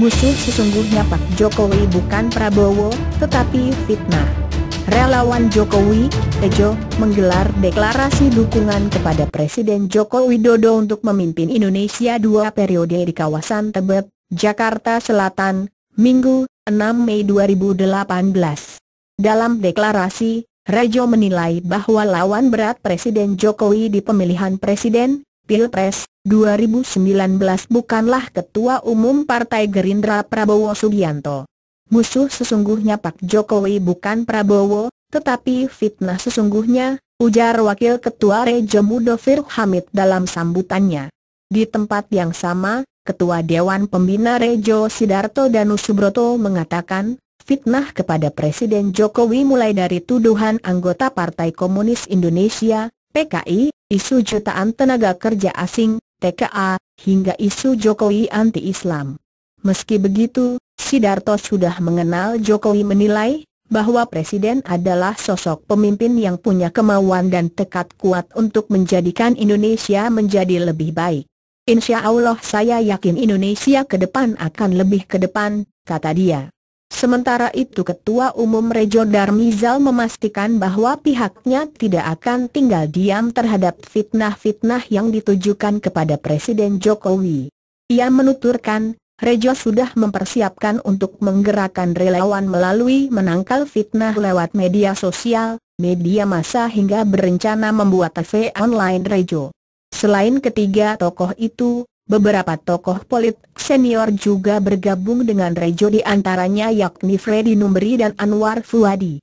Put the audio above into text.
Musuh sesungguhnya Pak Jokowi bukan Prabowo, tetapi fitnah. Relawan Jokowi, Tejo, menggelar deklarasi dukungan kepada Presiden Joko Widodo untuk memimpin Indonesia dua periode di kawasan Tebet, Jakarta Selatan, Minggu, 6 Mei 2018. Dalam deklarasi, Rejo menilai bahwa lawan berat Presiden Jokowi di pemilihan Presiden, Pilpres 2019 bukanlah Ketua Umum Partai Gerindra Prabowo Subianto. Musuh sesungguhnya Pak Jokowi bukan Prabowo, tetapi fitnah sesungguhnya, ujar Wakil Ketua Rejo Mudofir Hamid dalam sambutannya. Di tempat yang sama, Ketua Dewan Pembina Rejo Sidarto Danu Subroto mengatakan, fitnah kepada Presiden Jokowi mulai dari tuduhan anggota Partai Komunis Indonesia, PKI, isu jutaan tenaga kerja asing, TKA, hingga isu Jokowi anti-Islam. Meski begitu, Sidarto sudah mengenal Jokowi menilai bahwa Presiden adalah sosok pemimpin yang punya kemauan dan tekad kuat untuk menjadikan Indonesia menjadi lebih baik. Insya Allah saya yakin Indonesia ke depan akan lebih ke depan, kata dia. Sementara itu Ketua Umum Rejo Darmizal memastikan bahwa pihaknya tidak akan tinggal diam terhadap fitnah-fitnah yang ditujukan kepada Presiden Jokowi. Ia menuturkan, Rejo sudah mempersiapkan untuk menggerakkan relawan melalui menangkal fitnah lewat media sosial, media massa hingga berencana membuat TV online Rejo. Selain ketiga tokoh itu, Beberapa tokoh politik senior juga bergabung dengan Rejo di antaranya yakni Freddy Numberi dan Anwar Fuadi.